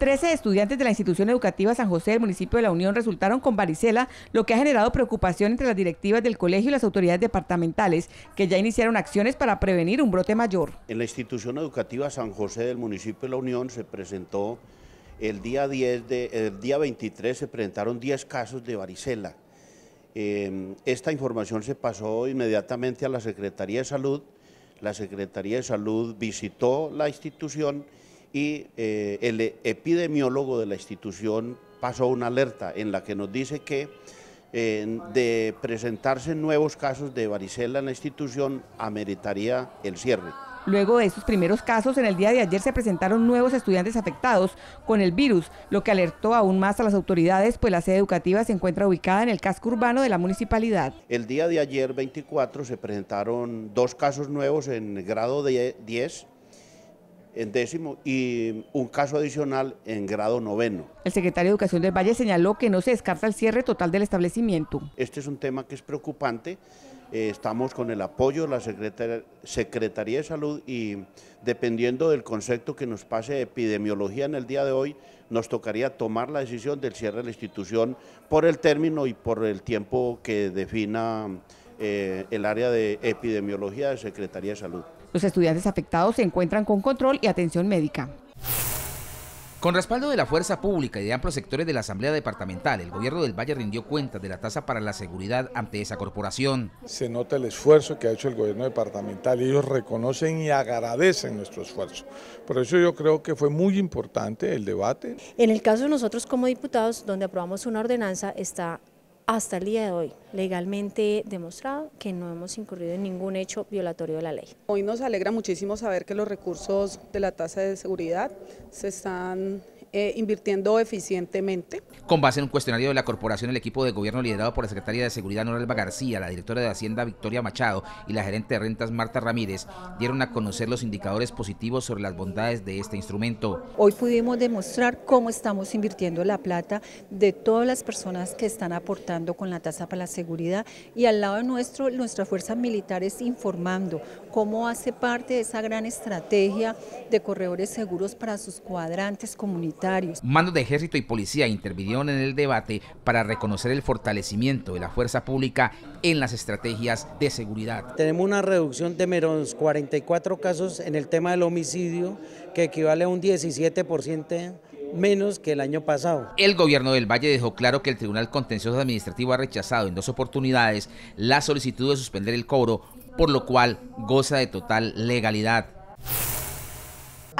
13 estudiantes de la institución educativa San José del municipio de La Unión resultaron con varicela, lo que ha generado preocupación entre las directivas del colegio y las autoridades departamentales, que ya iniciaron acciones para prevenir un brote mayor. En la institución educativa San José del municipio de La Unión se presentó el día, 10 de, el día 23 se presentaron 10 casos de varicela. Em, esta información se pasó inmediatamente a la Secretaría de Salud. La Secretaría de Salud visitó la institución y eh, el epidemiólogo de la institución pasó una alerta en la que nos dice que eh, de presentarse nuevos casos de varicela en la institución ameritaría el cierre. Luego de estos primeros casos, en el día de ayer se presentaron nuevos estudiantes afectados con el virus, lo que alertó aún más a las autoridades, pues la sede educativa se encuentra ubicada en el casco urbano de la municipalidad. El día de ayer, 24, se presentaron dos casos nuevos en grado de 10 en décimo y un caso adicional en grado noveno. El secretario de Educación del Valle señaló que no se descarta el cierre total del establecimiento. Este es un tema que es preocupante. Eh, estamos con el apoyo de la Secretaría de Salud y dependiendo del concepto que nos pase epidemiología en el día de hoy, nos tocaría tomar la decisión del cierre de la institución por el término y por el tiempo que defina eh, el área de epidemiología de Secretaría de Salud. Los estudiantes afectados se encuentran con control y atención médica. Con respaldo de la fuerza pública y de amplios sectores de la Asamblea Departamental, el gobierno del Valle rindió cuenta de la tasa para la seguridad ante esa corporación. Se nota el esfuerzo que ha hecho el gobierno departamental y ellos reconocen y agradecen nuestro esfuerzo. Por eso yo creo que fue muy importante el debate. En el caso de nosotros como diputados, donde aprobamos una ordenanza, está hasta el día de hoy legalmente demostrado que no hemos incurrido en ningún hecho violatorio de la ley. Hoy nos alegra muchísimo saber que los recursos de la tasa de seguridad se están eh, invirtiendo eficientemente. Con base en un cuestionario de la corporación, el equipo de gobierno liderado por la secretaria de Seguridad Noralba García, la directora de Hacienda Victoria Machado y la gerente de rentas Marta Ramírez dieron a conocer los indicadores positivos sobre las bondades de este instrumento. Hoy pudimos demostrar cómo estamos invirtiendo la plata de todas las personas que están aportando con la tasa para la seguridad y al lado de nuestro, nuestras fuerzas militares informando cómo hace parte de esa gran estrategia de corredores seguros para sus cuadrantes comunitarios Mandos de ejército y policía intervinieron en el debate para reconocer el fortalecimiento de la fuerza pública en las estrategias de seguridad. Tenemos una reducción de menos 44 casos en el tema del homicidio, que equivale a un 17% menos que el año pasado. El gobierno del Valle dejó claro que el Tribunal Contencioso Administrativo ha rechazado en dos oportunidades la solicitud de suspender el cobro, por lo cual goza de total legalidad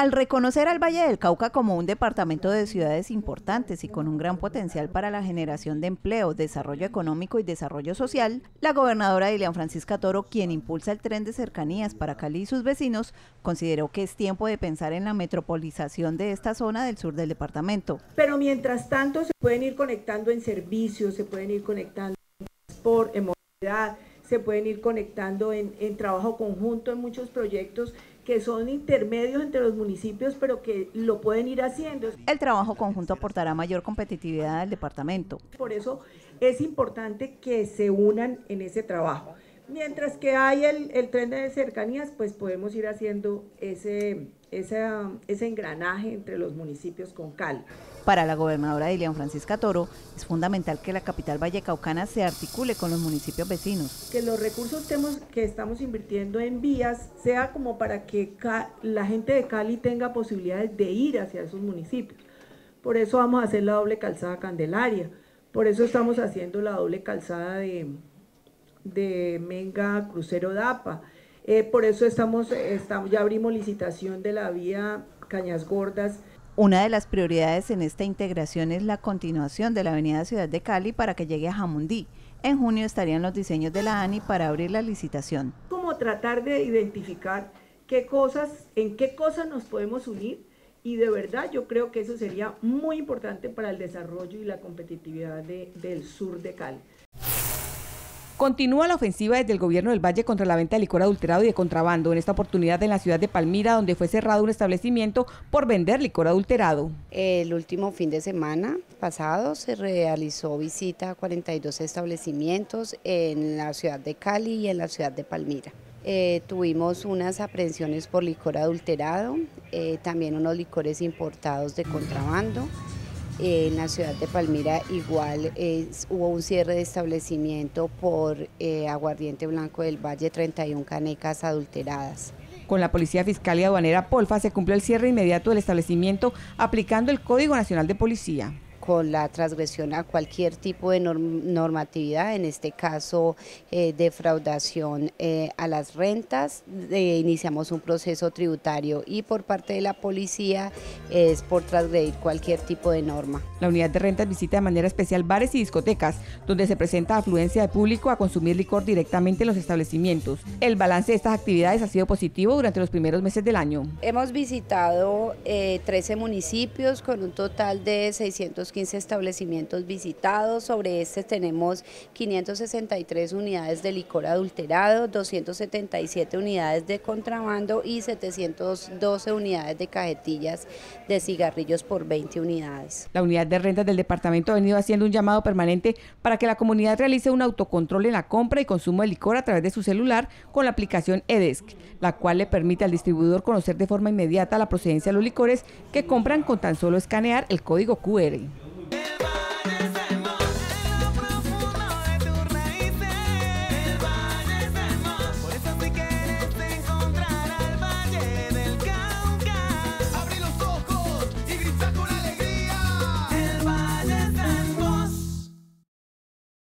al reconocer al Valle del Cauca como un departamento de ciudades importantes y con un gran potencial para la generación de empleo, desarrollo económico y desarrollo social, la gobernadora León Francisca Toro, quien impulsa el tren de cercanías para Cali y sus vecinos, consideró que es tiempo de pensar en la metropolización de esta zona del sur del departamento. Pero mientras tanto se pueden ir conectando en servicios, se pueden ir conectando en transporte, en movilidad, se pueden ir conectando en trabajo conjunto en muchos proyectos que son intermedios entre los municipios, pero que lo pueden ir haciendo. El trabajo conjunto aportará mayor competitividad al departamento. Por eso es importante que se unan en ese trabajo. Mientras que hay el, el tren de cercanías, pues podemos ir haciendo ese ese engranaje entre los municipios con Cali. Para la gobernadora de león Francisca Toro, es fundamental que la capital vallecaucana se articule con los municipios vecinos. Que los recursos que, que estamos invirtiendo en vías sea como para que la gente de Cali tenga posibilidades de ir hacia esos municipios. Por eso vamos a hacer la doble calzada Candelaria, por eso estamos haciendo la doble calzada de, de Menga Crucero Dapa. Eh, por eso estamos, ya abrimos licitación de la vía Cañas Gordas. Una de las prioridades en esta integración es la continuación de la avenida Ciudad de Cali para que llegue a Jamundí. En junio estarían los diseños de la ANI para abrir la licitación. Como tratar de identificar en qué cosas nos podemos unir y de verdad yo creo que eso sería muy importante para el desarrollo y la competitividad del sur de Cali. Continúa la ofensiva desde el gobierno del Valle contra la venta de licor adulterado y de contrabando, en esta oportunidad en la ciudad de Palmira, donde fue cerrado un establecimiento por vender licor adulterado. El último fin de semana pasado se realizó visita a 42 establecimientos en la ciudad de Cali y en la ciudad de Palmira. Eh, tuvimos unas aprehensiones por licor adulterado, eh, también unos licores importados de contrabando. Eh, en la ciudad de Palmira igual hubo un cierre de establecimiento por eh, aguardiente blanco del Valle 31 canecas adulteradas. Con la Policía Fiscal y Aduanera Polfa se cumplió el cierre inmediato del establecimiento aplicando el Código Nacional de Policía con la transgresión a cualquier tipo de normatividad, en este caso eh, defraudación eh, a las rentas. iniciamos un proceso tributario y por parte de la policía es por transgredir cualquier tipo de norma. La unidad de rentas visita de manera especial bares y discotecas, donde se presenta afluencia de público a consumir licor directamente en los establecimientos. El balance de estas actividades ha sido positivo durante los primeros meses del año. Hemos visitado 13 eh, municipios con un total de 600 15 establecimientos visitados, sobre este tenemos 563 unidades de licor adulterado, 277 unidades de contrabando y 712 unidades de cajetillas de cigarrillos por 20 unidades. La unidad de rentas del departamento ha venido haciendo un llamado permanente para que la comunidad realice un autocontrol en la compra y consumo de licor a través de su celular con la aplicación EDESC, la cual le permite al distribuidor conocer de forma inmediata la procedencia de los licores que compran con tan solo escanear el código QR.